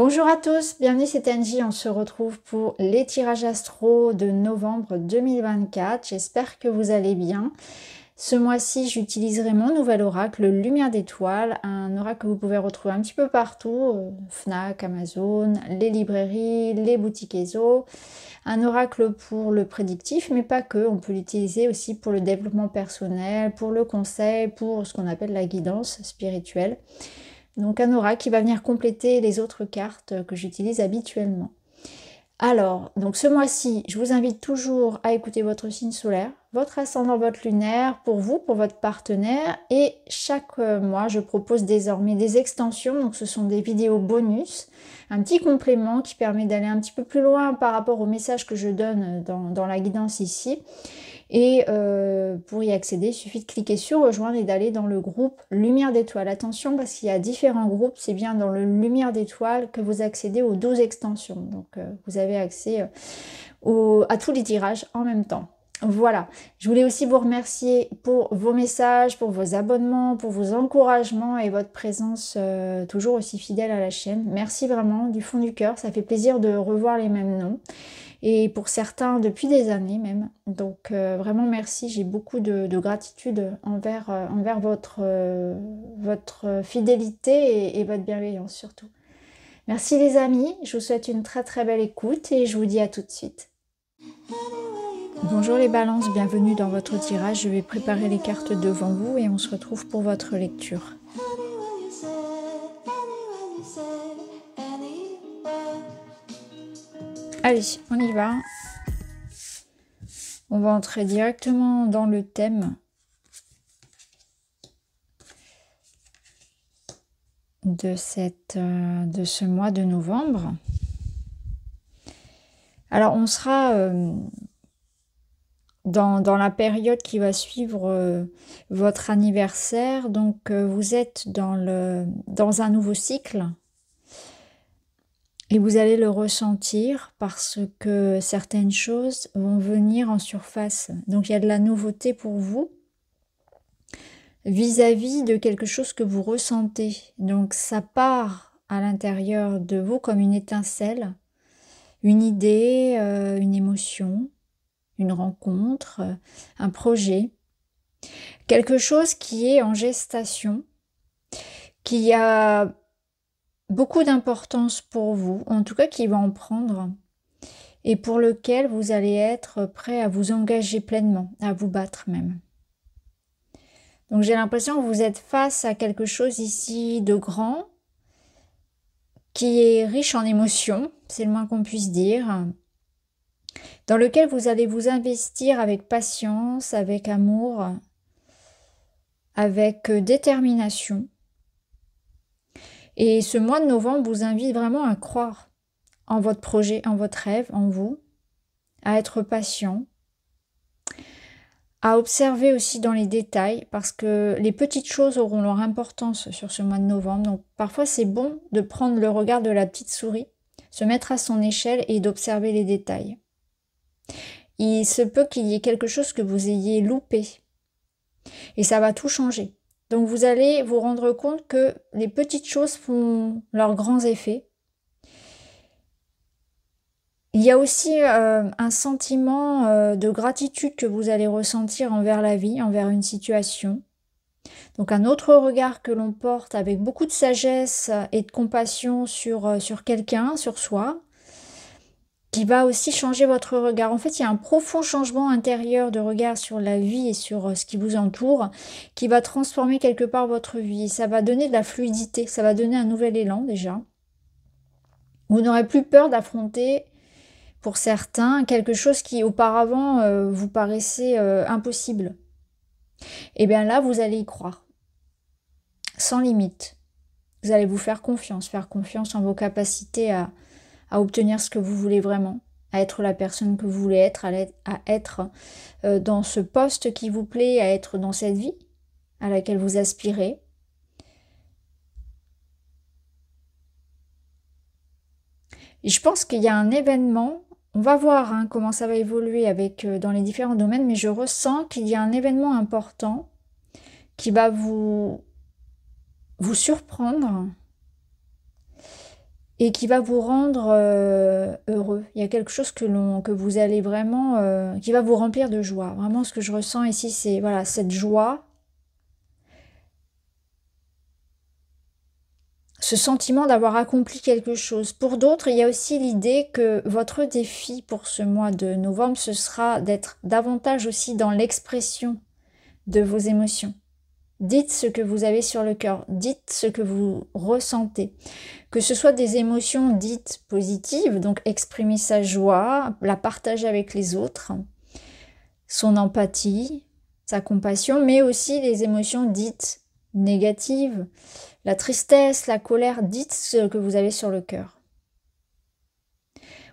Bonjour à tous, bienvenue c'est Angie, on se retrouve pour les tirages astro de novembre 2024, j'espère que vous allez bien. Ce mois-ci, j'utiliserai mon nouvel oracle Lumière d'étoiles, un oracle que vous pouvez retrouver un petit peu partout, euh, Fnac, Amazon, les librairies, les boutiques ESO. Un oracle pour le prédictif, mais pas que, on peut l'utiliser aussi pour le développement personnel, pour le conseil, pour ce qu'on appelle la guidance spirituelle. Donc un aura qui va venir compléter les autres cartes que j'utilise habituellement. Alors, donc ce mois-ci, je vous invite toujours à écouter votre signe solaire, votre ascendant, votre lunaire, pour vous, pour votre partenaire. Et chaque euh, mois, je propose désormais des extensions. Donc ce sont des vidéos bonus, un petit complément qui permet d'aller un petit peu plus loin par rapport au message que je donne dans la guidance ici. Et euh, pour y accéder, il suffit de cliquer sur rejoindre et d'aller dans le groupe Lumière d'étoiles. Attention parce qu'il y a différents groupes, c'est bien dans le Lumière d'étoiles que vous accédez aux 12 extensions. Donc euh, vous avez accès euh, à tous les tirages en même temps. Voilà, je voulais aussi vous remercier pour vos messages, pour vos abonnements, pour vos encouragements et votre présence toujours aussi fidèle à la chaîne. Merci vraiment du fond du cœur, ça fait plaisir de revoir les mêmes noms et pour certains depuis des années même. Donc euh, vraiment merci, j'ai beaucoup de, gratitude envers, euh, envers votre, euh, votre fidélité et, et, votre bienveillance surtout. Merci les amis, je vous souhaite une très très belle écoute et je vous dis à tout de suite. Bonjour les balances, bienvenue dans votre tirage. Je vais préparer les cartes devant vous et on se retrouve pour votre lecture. Allez, on y va. On va entrer directement dans le thème de, cette, euh, de ce mois de novembre. Alors on sera euh, dans, la période qui va suivre euh, votre anniversaire, donc vous êtes dans, le, dans un nouveau cycle et vous allez le ressentir parce que certaines choses vont venir en surface. Donc il y a de la nouveauté pour vous vis-à-vis de quelque chose que vous ressentez. Donc ça part à l'intérieur de vous comme une étincelle, une idée, euh, une émotion, une rencontre, euh, un projet. Quelque chose qui est en gestation, qui a beaucoup d'importance pour vous, en tout cas qui va en prendre, et pour lequel vous allez être prêt à vous engager pleinement, à vous battre même. Donc j'ai l'impression que vous êtes face à quelque chose ici de grand, qui est riche en émotions, c'est le moins qu'on puisse dire, dans lequel vous allez vous investir avec patience, avec amour, avec euh, détermination et ce mois de novembre vous invite vraiment à croire en votre projet, en votre rêve, en vous, à être patient, à observer aussi dans les détails parce que les petites choses auront leur importance sur ce mois de novembre. Donc parfois c'est bon de prendre le regard de la petite souris, se mettre à son échelle et d'observer les détails. Il se peut qu'il y ait quelque chose que vous ayez loupé et ça va tout changer. Donc vous allez vous rendre compte que les petites choses font leurs grands effets. Il y a aussi euh, un sentiment euh, de gratitude que vous allez ressentir envers la vie, envers une situation. Donc un autre regard que l'on porte avec beaucoup de sagesse et de compassion sur euh, quelqu'un, sur soi, qui va aussi changer votre regard. En fait, il y a un profond changement intérieur de regard sur la vie et sur euh, ce qui vous entoure qui va transformer quelque part votre vie. Ça va donner de la fluidité, ça va donner un nouvel élan déjà. Vous n'aurez plus peur d'affronter, pour certains, quelque chose qui auparavant euh, vous paraissait euh, impossible. Et eh bien là, vous allez y croire, sans limite. Vous allez vous faire confiance, faire confiance en vos capacités à, à obtenir ce que vous voulez vraiment, à être la personne que vous voulez être, à, être euh, dans ce poste qui vous plaît, à être dans cette vie à laquelle vous aspirez. Et je pense qu'il y a un événement, on va voir hein, comment ça va évoluer avec, euh, dans les différents domaines, mais je ressens qu'il y a un événement important qui va vous, vous surprendre, et qui va vous rendre euh, heureux. Il y a quelque chose que, que vous allez vraiment, euh, qui va vous remplir de joie. Vraiment, ce que je ressens ici, c'est voilà cette joie, ce sentiment d'avoir accompli quelque chose. Pour d'autres, il y a aussi l'idée que votre défi pour ce mois de novembre, ce sera d'être davantage aussi dans l'expression de vos émotions. Dites ce que vous avez sur le cœur, dites ce que vous ressentez. Que ce soit des émotions dites positives, donc exprimer sa joie, la partager avec les autres, son empathie, sa compassion, mais aussi les émotions dites négatives, la tristesse, la colère, dites ce que vous avez sur le cœur.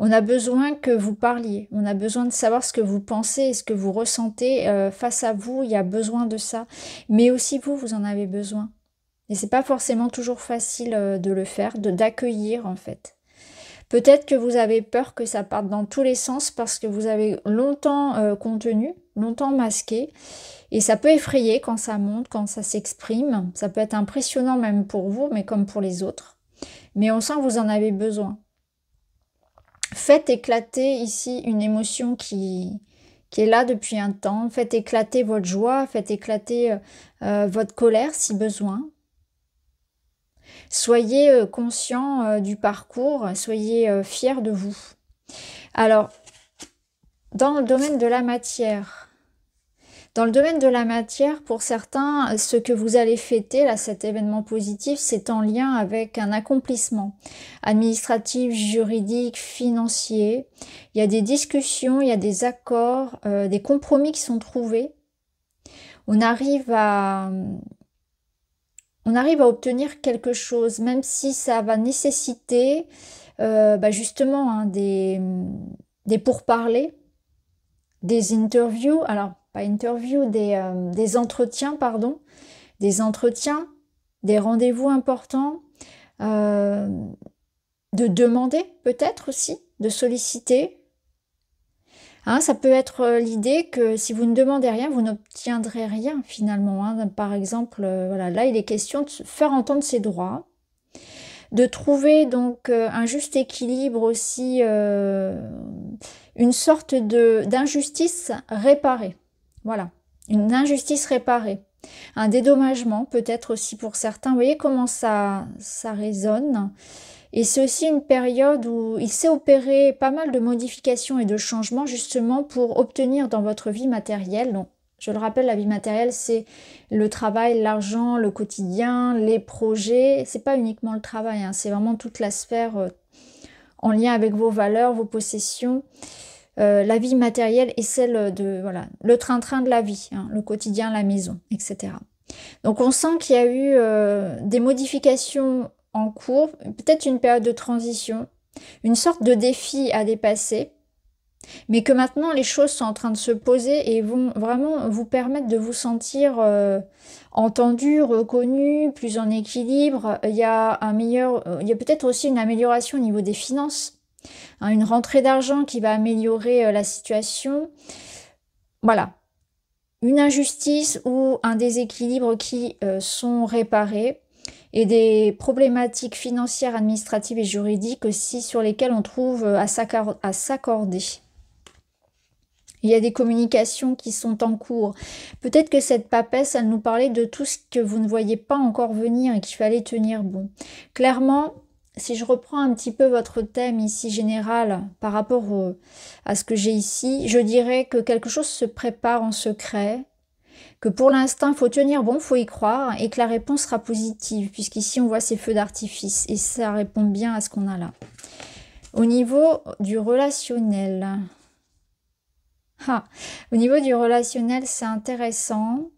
On a besoin que vous parliez, on a besoin de savoir ce que vous pensez et ce que vous ressentez euh, face à vous, il y a besoin de ça. Mais aussi vous, vous en avez besoin. Et c'est pas forcément toujours facile euh, de le faire, de d'accueillir en fait. Peut-être que vous avez peur que ça parte dans tous les sens parce que vous avez longtemps euh, contenu, longtemps masqué. Et ça peut effrayer quand ça monte, quand ça s'exprime. Ça peut être impressionnant même pour vous, mais comme pour les autres. Mais on sent que vous en avez besoin faites éclater ici une émotion qui, est là depuis un temps. Faites éclater votre joie, faites éclater euh, euh, votre colère si besoin. Soyez euh, conscient du parcours, soyez fiers de vous. Alors, dans le domaine de la matière, dans le domaine de la matière, pour certains, ce que vous allez fêter, là, cet événement positif, c'est en lien avec un accomplissement administratif, juridique, financier. Il y a des discussions, il y a des accords, euh, des compromis qui sont trouvés. On arrive à, on arrive à obtenir quelque chose, même si ça va nécessiter euh, bah, justement hein, des pourparlers des interviews, alors pas interviews, euh, des, entretiens, pardon, des entretiens, des rendez-vous importants, euh, de demander peut-être aussi, de solliciter. Hein, ça peut être euh, l'idée que si vous ne demandez rien, vous n'obtiendrez rien finalement. Hein. Par exemple, voilà, là il est question de faire entendre ses droits, de trouver donc euh, un juste équilibre aussi, euh, une sorte d'injustice réparée. Voilà, une injustice réparée. Un dédommagement peut-être aussi pour certains. Vous voyez comment ça, ça résonne. Et c'est aussi une période où il s'est opéré pas mal de modifications et de changements justement pour obtenir dans votre vie matérielle, donc je le rappelle, la vie matérielle, c'est le travail, l'argent, le quotidien, les projets. C'est pas uniquement le travail, hein. c'est vraiment toute la sphère euh, en lien avec vos valeurs, vos possessions. Euh, la vie matérielle est celle de voilà le train-train de la vie, hein, le quotidien, la maison, etc. Donc on sent qu'il y a eu euh, des modifications en cours, peut-être une période de transition, une sorte de défi à dépasser mais que maintenant les choses sont en train de se poser et vont vraiment vous permettre de vous sentir euh, entendu, reconnu, plus en équilibre. Euh, il y a peut-être aussi une amélioration au niveau des finances, hein, une rentrée d'argent qui va améliorer euh, la situation. Voilà, une injustice ou un déséquilibre qui sont réparés et des problématiques financières, administratives et juridiques aussi sur lesquelles on trouve à s'accorder. Il y a des communications qui sont en cours. Peut-être que cette papesse, elle nous parlait de tout ce que vous ne voyez pas encore venir et qu'il fallait tenir bon. Clairement, si je reprends un petit peu votre thème ici général par rapport à ce que j'ai ici, je dirais que quelque chose se prépare en secret, que pour l'instant, il faut tenir bon, il faut y croire, et que la réponse sera positive, puisqu'ici, on voit ces feux d'artifice, et ça répond bien à ce qu'on a là. Au niveau du relationnel, ah, au niveau du relationnel, c'est intéressant.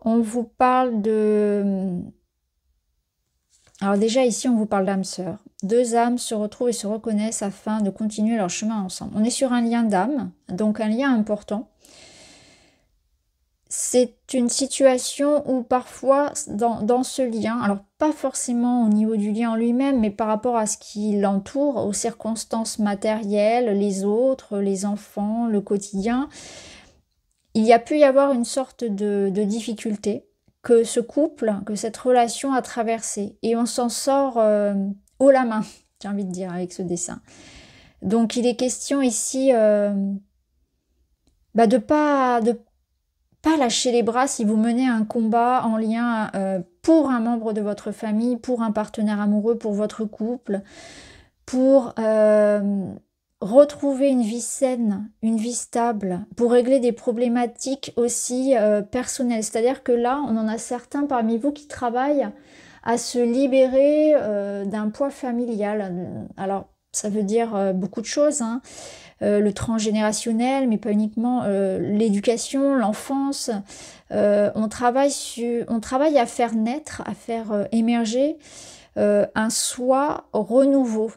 On vous parle de... Hum, alors déjà ici, on vous parle d'âme sœur. Deux âmes se retrouvent et se reconnaissent afin de continuer leur chemin ensemble. On est sur un lien d'âme, donc un lien important c'est une situation où parfois dans, ce lien, alors pas forcément au niveau du lien en lui-même, mais par rapport à ce qui l'entoure, aux circonstances matérielles, les autres, les enfants, le quotidien, il y a pu y avoir une sorte de, difficulté que ce couple, que cette relation a traversée. Et on s'en sort euh, haut la main, j'ai envie de dire, avec ce dessin. Donc il est question ici de euh, bah de pas... De pas lâcher les bras si vous menez un combat en lien euh, pour un membre de votre famille, pour un partenaire amoureux, pour votre couple, pour euh, retrouver une vie saine, une vie stable, pour régler des problématiques aussi euh, personnelles. C'est-à-dire que là, on en a certains parmi vous qui travaillent à se libérer d'un poids familial. Alors, ça veut dire euh, beaucoup de choses. Hein. Euh, le transgénérationnel, mais pas uniquement euh, l'éducation, l'enfance. on, travaille on travaille à faire naître, à faire émerger un soi renouveau,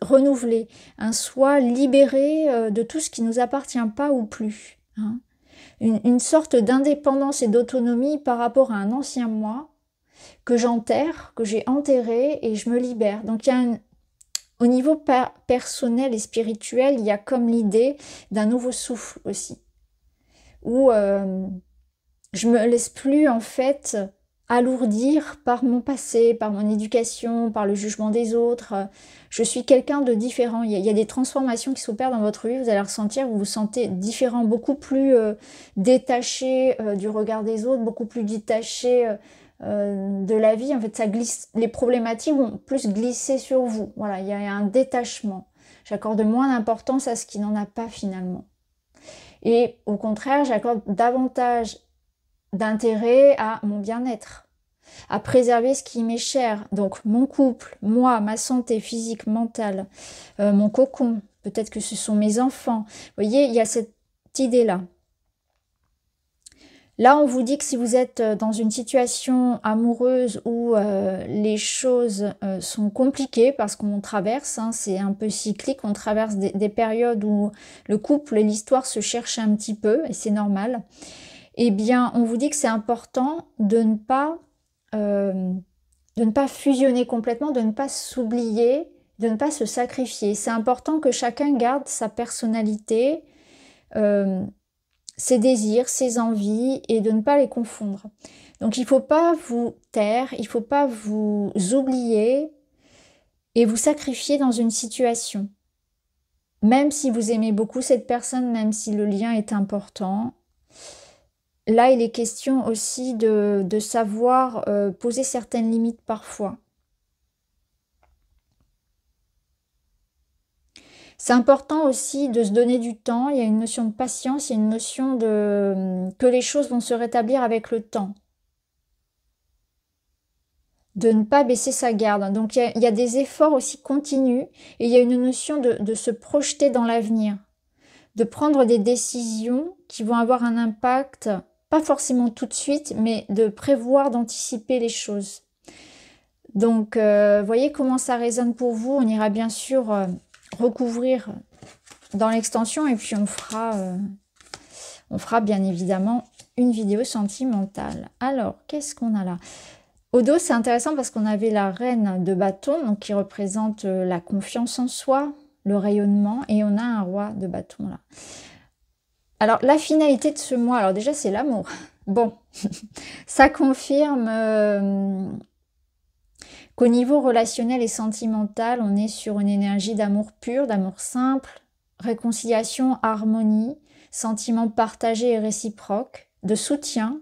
renouvelé, un soi libéré de tout ce qui ne nous appartient pas ou plus. Hein. Une, une sorte d'indépendance et d'autonomie par rapport à un ancien moi que j'enterre, que j'ai enterré et je me libère. Donc il y a une, au niveau personnel et spirituel, il y a comme l'idée d'un nouveau souffle aussi, où euh, je me laisse plus en fait alourdir par mon passé, par mon éducation, par le jugement des autres. Je suis quelqu'un de différent. Il y, a, des transformations qui s'opèrent dans votre vie. Vous allez ressentir, vous vous sentez différent, beaucoup plus euh, détaché euh, du regard des autres, beaucoup plus détaché euh, euh, de la vie, en fait, ça glisse, les problématiques vont plus glisser sur vous. Voilà, il y a un détachement. J'accorde moins d'importance à ce qui n'en a pas finalement. Et au contraire, j'accorde davantage d'intérêt à mon bien-être, à préserver ce qui m'est cher, donc mon couple, moi, ma santé physique, mentale, euh, mon cocon, peut-être que ce sont mes enfants. Vous voyez, il y a cette idée-là. Là, on vous dit que si vous êtes euh, dans une situation amoureuse où euh, les choses euh, sont compliquées parce qu'on traverse, hein, c'est un peu cyclique, on traverse des, périodes où le couple et l'histoire se cherchent un petit peu, et c'est normal, eh bien, on vous dit que c'est important de ne pas... de ne pas fusionner complètement, de ne pas s'oublier, de ne pas se sacrifier. C'est important que chacun garde sa personnalité, ses désirs, ses envies et de ne pas les confondre. Donc il ne faut pas vous taire, il ne faut pas vous oublier et vous sacrifier dans une situation. Même si vous aimez beaucoup cette personne, même si le lien est important, là il est question aussi de, savoir euh, poser certaines limites parfois. C'est important aussi de se donner du temps. Il y a une notion de patience, il y a une notion de hum, que les choses vont se rétablir avec le temps. De ne pas baisser sa garde. Hein. Donc il y a, des efforts aussi continus et il y a une notion de, se projeter dans l'avenir, de prendre des décisions qui vont avoir un impact, pas forcément tout de suite, mais de prévoir, d'anticiper les choses. Donc, euh, voyez comment ça résonne pour vous. On ira bien sûr euh, recouvrir dans l'extension et puis on fera, euh, on fera bien évidemment une vidéo sentimentale. Alors, qu'est-ce qu'on a là Au dos, c'est intéressant parce qu'on avait la reine de bâton, donc qui représente euh, la confiance en soi, le rayonnement, et on a un roi de bâton là. Alors, la finalité de ce mois, alors déjà, c'est l'amour. Bon, ça confirme... Euh, qu'au niveau relationnel et sentimental, on est sur une énergie d'amour pur, d'amour simple, réconciliation, harmonie, sentiments partagés et réciproques, de soutien.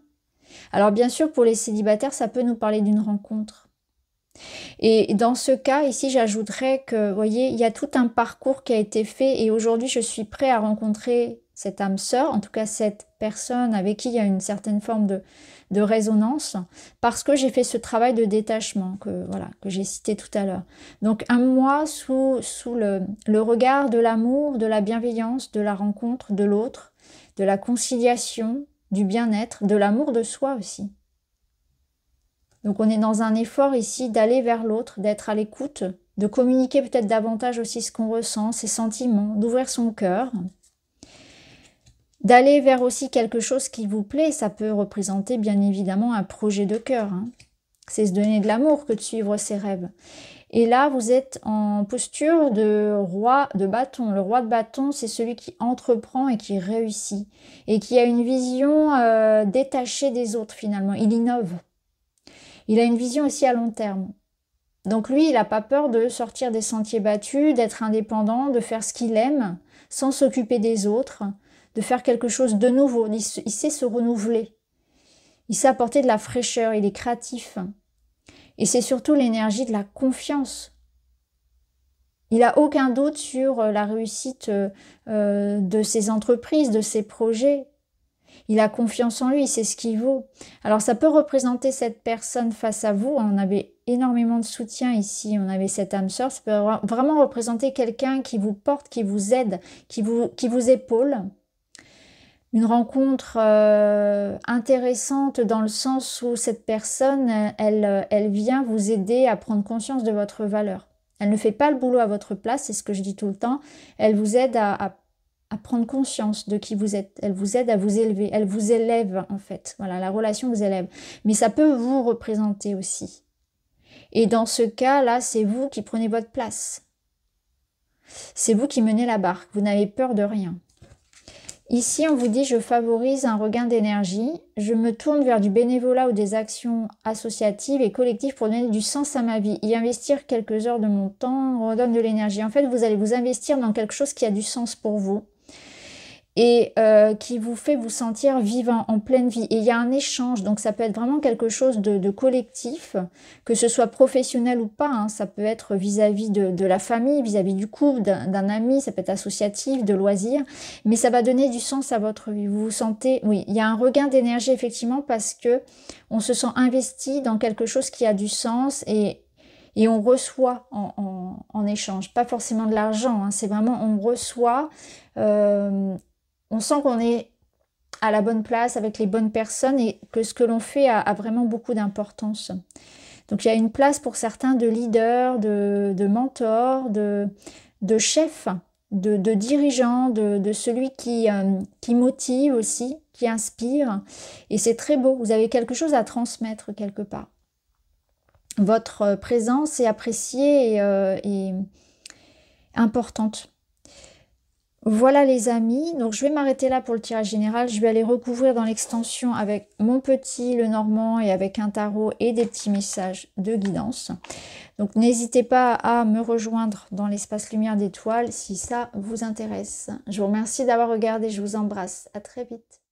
Alors bien sûr, pour les célibataires, ça peut nous parler d'une rencontre. Et dans ce cas, ici, j'ajouterais que, vous voyez, il y a tout un parcours qui a été fait et aujourd'hui, je suis prêt à rencontrer cette âme sœur, en tout cas cette personne avec qui il y a une certaine forme de, résonance, parce que j'ai fait ce travail de détachement que, voilà, que j'ai cité tout à l'heure. Donc un moi sous, sous le, le regard de l'amour, de la bienveillance, de la rencontre, de l'autre, de la conciliation, du bien-être, de l'amour de soi aussi. Donc on est dans un effort ici d'aller vers l'autre, d'être à l'écoute, de communiquer peut-être davantage aussi ce qu'on ressent, ses sentiments, d'ouvrir son cœur, d'aller vers aussi quelque chose qui vous plaît, ça peut représenter bien évidemment un projet de cœur. Hein. C'est se donner de l'amour que de suivre ses rêves. Et là, vous êtes en posture de roi de bâton. Le roi de bâton, c'est celui qui entreprend et qui réussit. Et qui a une vision euh, détachée des autres finalement. Il innove. Il a une vision aussi à long terme. Donc lui, il n'a pas peur de sortir des sentiers battus, d'être indépendant, de faire ce qu'il aime, sans s'occuper des autres, de faire quelque chose de nouveau. Il, sait se renouveler. Il sait apporter de la fraîcheur. Il est créatif. Et c'est surtout l'énergie de la confiance. Il n'a aucun doute sur euh, la réussite euh, euh, de ses entreprises, de ses projets. Il a confiance en lui, c'est ce qu'il vaut. Alors ça peut représenter cette personne face à vous. On avait énormément de soutien ici, on avait cette âme sœur. Ça peut vraiment représenter quelqu'un qui vous porte, qui vous aide, qui vous, qui vous épaule une rencontre euh, intéressante dans le sens où cette personne, elle, euh, elle vient vous aider à prendre conscience de votre valeur. Elle ne fait pas le boulot à votre place, c'est ce que je dis tout le temps. Elle vous aide à, à, prendre conscience de qui vous êtes. Elle vous aide à vous élever. Elle vous élève, en fait. Voilà, la relation vous élève. Mais ça peut vous représenter aussi. Et dans ce cas-là, c'est vous qui prenez votre place. C'est vous qui menez la barque. Vous n'avez peur de rien. Ici, on vous dit je favorise un regain d'énergie, je me tourne vers du bénévolat ou des actions associatives et collectives pour donner du sens à ma vie. Y investir quelques heures de mon temps redonne de l'énergie. En fait, vous allez vous investir dans quelque chose qui a du sens pour vous et euh, qui vous fait vous sentir vivant, en pleine vie. Et il y a un échange, donc ça peut être vraiment quelque chose de, collectif, que ce soit professionnel ou pas, hein. ça peut être vis-à-vis de, la famille, vis-à-vis du couple, d'un ami, ça peut être associatif, de loisirs, mais ça va donner du sens à votre vie. Vous vous sentez, oui, il y a un regain d'énergie effectivement parce que on se sent investi dans quelque chose qui a du sens et, et on reçoit en, en, échange, pas forcément de l'argent, hein, c'est vraiment on reçoit euh, on sent qu'on est à la bonne place avec les bonnes personnes et que ce que l'on fait a, vraiment beaucoup d'importance. Donc il y a une place pour certains de leaders, de, mentors, de, chefs, de, dirigeants, de, celui euh, qui, motive aussi, qui inspire. Et c'est très beau, vous avez quelque chose à transmettre quelque part. Votre présence est appréciée et euh, importante. Voilà les amis, donc je vais m'arrêter là pour le tirage général. Je vais aller recouvrir dans l'extension avec mon petit, le normand et avec un tarot et des petits messages de guidance. Donc n'hésitez pas à me rejoindre dans l'espace lumière d'étoiles si ça vous intéresse. Je vous remercie d'avoir regardé, je vous embrasse. À très vite.